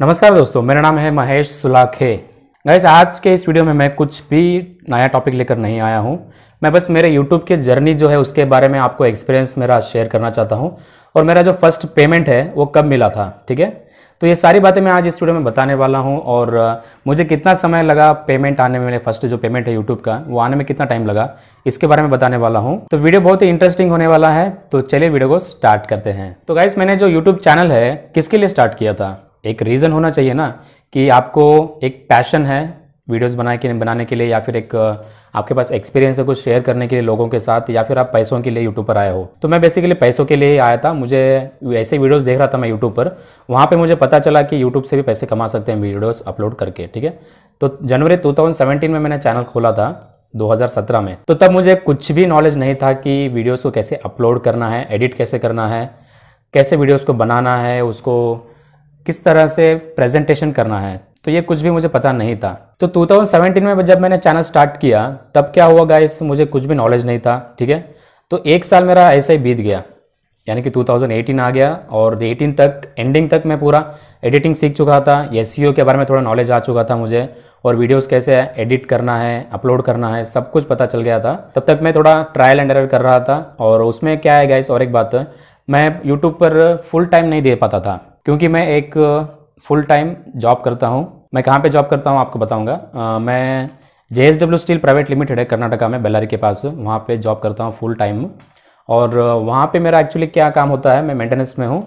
नमस्कार दोस्तों मेरा नाम है महेश सुलाखे गैस आज के इस वीडियो में मैं कुछ भी नया टॉपिक लेकर नहीं आया हूँ मैं बस मेरे यूट्यूब के जर्नी जो है उसके बारे में आपको एक्सपीरियंस मेरा शेयर करना चाहता हूँ और मेरा जो फर्स्ट पेमेंट है वो कब मिला था ठीक है तो ये सारी बातें मैं आज इस वीडियो में बताने वाला हूँ और मुझे कितना समय लगा पेमेंट आने में मेरे फर्स्ट जो पेमेंट है यूट्यूब का वो आने में कितना टाइम लगा इसके बारे में बताने वाला हूँ तो वीडियो बहुत ही इंटरेस्टिंग होने वाला है तो चलिए वीडियो को स्टार्ट करते हैं तो गाइस मैंने जो यूट्यूब चैनल है किसके लिए स्टार्ट किया था एक रीज़न होना चाहिए ना कि आपको एक पैशन है वीडियोस बनाए के बनाने के लिए या फिर एक आपके पास एक्सपीरियंस है कुछ शेयर करने के लिए लोगों के साथ या फिर आप पैसों के लिए यूट्यूब पर आए हो तो मैं बेसिकली पैसों के लिए ही आया था मुझे ऐसे वीडियोस देख रहा था मैं यूट्यूब पर वहाँ पे मुझे पता चला कि यूट्यूब से भी पैसे कमा सकते हैं वीडियोज़ अपलोड करके ठीक है तो जनवरी टू में मैंने चैनल खोला था 2017 में तो तब मुझे कुछ भी नॉलेज नहीं था कि वीडियोज़ को कैसे अपलोड करना है एडिट कैसे करना है कैसे वीडियोज़ को बनाना है उसको किस तरह से प्रेजेंटेशन करना है तो ये कुछ भी मुझे पता नहीं था तो 2017 में जब मैंने चैनल स्टार्ट किया तब क्या हुआ गाइस मुझे कुछ भी नॉलेज नहीं था ठीक है तो एक साल मेरा ऐसा ही बीत गया यानी कि 2018 आ गया और 18 तक एंडिंग तक मैं पूरा एडिटिंग सीख चुका था एस e के बारे में थोड़ा नॉलेज आ चुका था मुझे और वीडियोस कैसे एडिट करना है अपलोड करना है सब कुछ पता चल गया था तब तक मैं थोड़ा ट्रायल एंड एरर कर रहा था और उसमें क्या है गाइस और एक बात मैं यूट्यूब पर फुल टाइम नहीं दे पाता था क्योंकि मैं एक फुल टाइम जॉब करता हूँ मैं कहाँ पे जॉब करता हूँ आपको बताऊँगा मैं J S W steel private limited है कर्नाटका में बेलारी के पास वहाँ पे जॉब करता हूँ फुल टाइम और वहाँ पे मेरा एक्चुअली क्या काम होता है मैं मेंटेनेंस में हूँ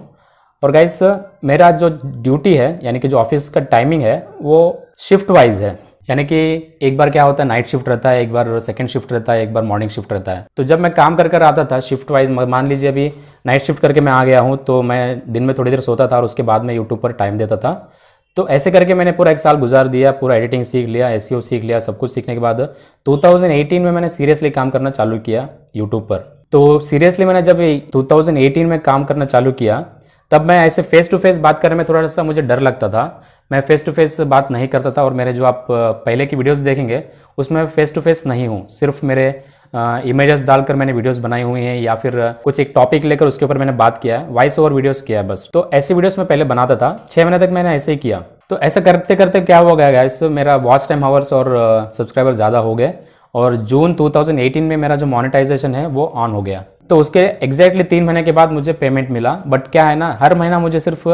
और गाइस मेरा जो ड्यूटी है यानी कि जो ऑफिस का टाइमिंग है वो शिफ्ट वाइज है यानी कि एक बार क्या होता है नाइट शिफ्ट रहता है एक बार सेकंड शिफ्ट रहता है एक बार मॉर्निंग शिफ्ट रहता है तो जब मैं काम कर कर आता था शिफ्ट वाइज मान लीजिए अभी नाइट शिफ्ट करके मैं आ गया हूँ तो मैं दिन में थोड़ी देर सोता था और उसके बाद मैं यूट्यूब पर टाइम देता था तो ऐसे करके मैंने पूरा एक साल गुजार दिया पूरा एडिटिंग सीख लिया एस e सीख लिया सब कुछ सीखने के बाद 2018 में मैंने सीरियसली काम करना चालू किया यूट्यूब पर तो सीरियसली मैंने जब 2018 में काम करना चालू किया तब मैं ऐसे फेस टू फेस बात करने में थोड़ा सा मुझे डर लगता था मैं फेस टू फेस बात नहीं करता था और मेरे जो आप पहले की वीडियोस देखेंगे उसमें फेस टू फेस नहीं हूँ सिर्फ मेरे इमेजेस डालकर मैंने वीडियोस बनाई हुई हैं या फिर कुछ एक टॉपिक लेकर उसके ऊपर मैंने बात किया है वॉइस ओवर वीडियोस किया है बस तो ऐसी वीडियोस मैं पहले बनाता था छह महीने तक मैंने ऐसे ही किया तो ऐसा करते करते क्या हो गया गाइस मेरा वॉच टाइम आवर्स और सब्सक्राइबर ज़्यादा हो गए और जून टू में मेरा जो मोनिटाइजेशन है वो ऑन हो गया तो उसके एग्जैक्टली तीन महीने के बाद मुझे पेमेंट मिला बट क्या है ना हर महीना मुझे सिर्फ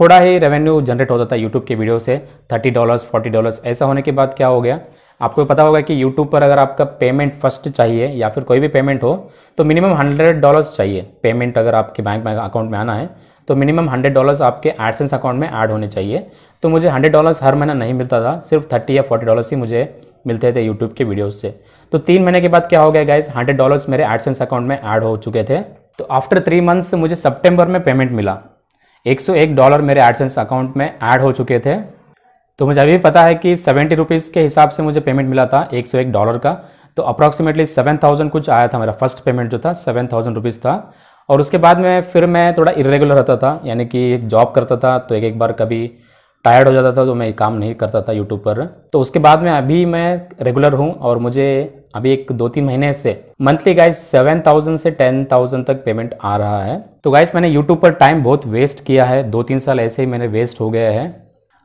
थोड़ा ही रेवेन्यू जनरेट होता था यूट्यूब के वीडियो से थर्टी डॉलर्स फोर्टी डॉलर्स ऐसा होने के बाद क्या हो गया आपको पता होगा कि यूट्यूब पर अगर आपका पेमेंट फर्स्ट चाहिए या फिर कोई भी पेमेंट हो तो मिनिमम हंड्रेड डॉलर्स चाहिए पेमेंट अगर आपके बैंक में अकाउंट में आना है तो मिनिमम हंड्रेड डॉलर्स आपके एडसेंस अकाउंट में ऐड होने चाहिए तो मुझे हंड्रेड डॉलर्स हर महीना नहीं मिलता था सिर्फ थर्टी या फोर्टी डॉलर्स ही मुझे मिलते थे यूट्यूब के वीडियोज़ से तो तीन महीने के बाद क्या हो गया गाइज हंड्रेड डॉलर्स मेरे एडसेंस अकाउंट में ऐड हो चुके थे तो आफ्टर थ्री मंथ्स मुझे सेप्टेम्बर में पेमेंट मिला एक डॉलर मेरे एडसेंस अकाउंट में ऐड हो चुके थे तो मुझे अभी पता है कि सेवेंटी रुपीज़ के हिसाब से मुझे पेमेंट मिला था एक सौ एक डॉलर का तो अप्रॉक्सीमेटली सेवन थाउजेंड कुछ आया था मेरा फर्स्ट पेमेंट जो था सेवन थाउजेंड रुपीज़ था और उसके बाद में फिर मैं थोड़ा इरेगुलर रहता था यानी कि जॉब करता था तो एक एक बार कभी टायर्ड हो जाता था तो मैं काम नहीं करता था यूट्यूब पर तो उसके बाद में अभी मैं रेगुलर हूँ और मुझे अभी एक दो तीन महीने से मंथली गाइस सेवन थाउजेंड से टेन थाउजेंड तक पेमेंट आ रहा है तो गाइस मैंने यूट्यूब पर टाइम बहुत वेस्ट किया है दो तीन साल ऐसे ही मैंने वेस्ट हो गया है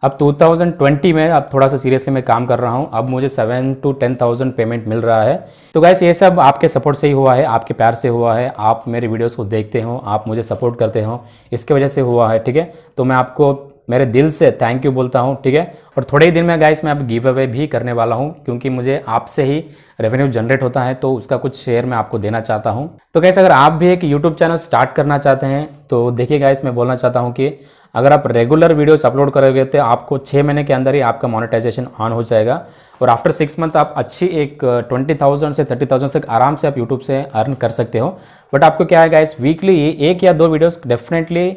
अब 2020 में अब थोड़ा सा सीरियसली मैं काम कर रहा हूँ अब मुझे seven to ten thousand payment मिल रहा है तो गैस ये सब आपके सपोर्ट से ही हुआ है आपके प्यार से हुआ है आप मेरे वीडियोस को देखते हो आप मुझे सपोर्ट करते हो इसके वजह से हुआ है ठीक है तो मैं आपको मेरे दिल से थैंक यू बोलता हूँ ठीक है और थोड़े ही दिन में गाइस मैं अब गिव अवे भी करने वाला हूँ क्योंकि मुझे आपसे ही रेवेन्यू जनरेट होता है तो उसका कुछ शेयर मैं आपको देना चाहता हूँ तो गैस अगर आप भी एक यूट्यूब चैनल स्टार्ट करना चाहते हैं तो देखिए गाइस मैं बोलना चाहता हूँ कि अगर आप रेगुलर वीडियोस अपलोड करोगे तो आपको छः महीने के अंदर ही आपका मोनेटाइजेशन ऑन हो जाएगा और आफ्टर सिक्स मंथ आप अच्छी एक ट्वेंटी थाउजेंड से थर्टी थाउजेंड तक आराम से आप यूट्यूब से अर्न कर सकते हो बट आपको क्या है गाइस वीकली एक या दो वीडियोस डेफिनेटली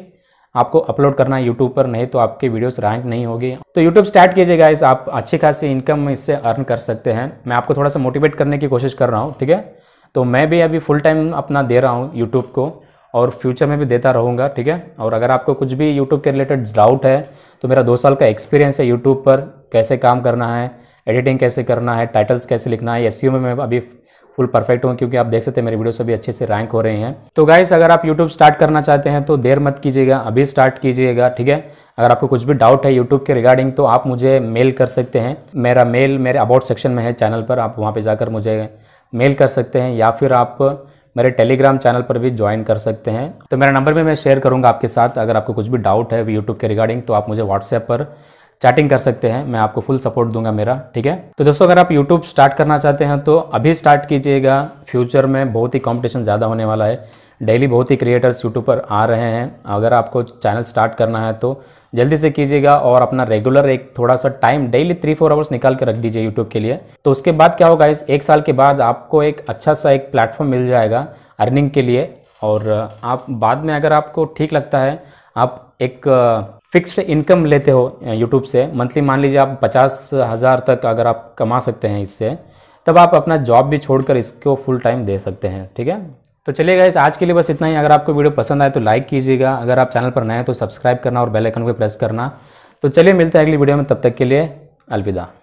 आपको अपलोड करना है यूट्यूब पर नहीं तो आपके वीडियोस रैंक नहीं होगी तो यूट्यूब स्टार्ट कीजिएगा इस आप अच्छी खासी इनकम इससे अर्न कर सकते हैं मैं आपको थोड़ा सा मोटिवेट करने की कोशिश कर रहा हूँ ठीक है तो मैं भी अभी फुल टाइम अपना दे रहा हूँ यूट्यूब को और फ्यूचर में भी देता रहूँगा ठीक है और अगर आपको कुछ भी यूट्यूब के रिलेटेड डाउट है तो मेरा दो साल का एक्सपीरियंस है यूट्यूब पर कैसे काम करना है एडिटिंग कैसे करना है टाइटल्स कैसे लिखना है एस में मैं अभी फुल परफेक्ट हूँ क्योंकि आप देख सकते हैं मेरे वीडियो सभी अच्छे से रैंक हो रहे हैं तो गाइस अगर आप यूट्यूब स्टार्ट करना चाहते हैं तो देर मत कीजिएगा अभी स्टार्ट कीजिएगा ठीक है अगर आपको कुछ भी डाउट है यूट्यूब के रिगार्डिंग तो आप मुझे मेल कर सकते हैं मेरा मेल मेरे अबाउट सेक्शन में है चैनल पर आप वहाँ पर जाकर मुझे मेल कर सकते हैं या फिर आप मेरे टेलीग्राम चैनल पर भी ज्वाइन कर सकते हैं तो मेरा नंबर भी मैं शेयर करूँगा आपके साथ अगर आपको कुछ भी डाउट है यूट्यूब के रिगार्डिंग तो आप मुझे व्हाट्सएप पर चैटिंग कर सकते हैं मैं आपको फुल सपोर्ट दूंगा मेरा ठीक है तो दोस्तों अगर आप यूट्यूब स्टार्ट करना चाहते हैं तो अभी स्टार्ट कीजिएगा फ्यूचर में बहुत ही कॉम्पिटिशन ज़्यादा होने वाला है डेली बहुत ही क्रिएटर्स यूट्यूब पर आ रहे हैं अगर आपको चैनल स्टार्ट करना है तो जल्दी से कीजिएगा और अपना रेगुलर एक थोड़ा सा time daily three four hours निकाल के रख दीजिए यूट्यूब के लिए तो उसके बाद क्या होगा इस एक साल के बाद आपको एक अच्छा सा एक प्लेटफॉर्म मिल जाएगा अर्निंग के लिए और आप बाद में अगर आपको ठीक लगता है आप एक फिक्स्ड इनकम लेते हो यूट्यूब से मंथली मान लीजिए आप पचास हज़ार तक अगर आप कमा सकते हैं इससे तब आप अपना जॉब भी छोड़कर इसको फुल टाइम दे सकते हैं ठीक है तो चलिए गाइस आज के लिए बस इतना ही अगर आपको वीडियो पसंद आए तो लाइक कीजिएगा अगर आप चैनल पर नए हैं तो सब्सक्राइब करना और बेल आइकन को प्रेस करना तो चलिए मिलते हैं अगली वीडियो में तब तक के लिए अलविदा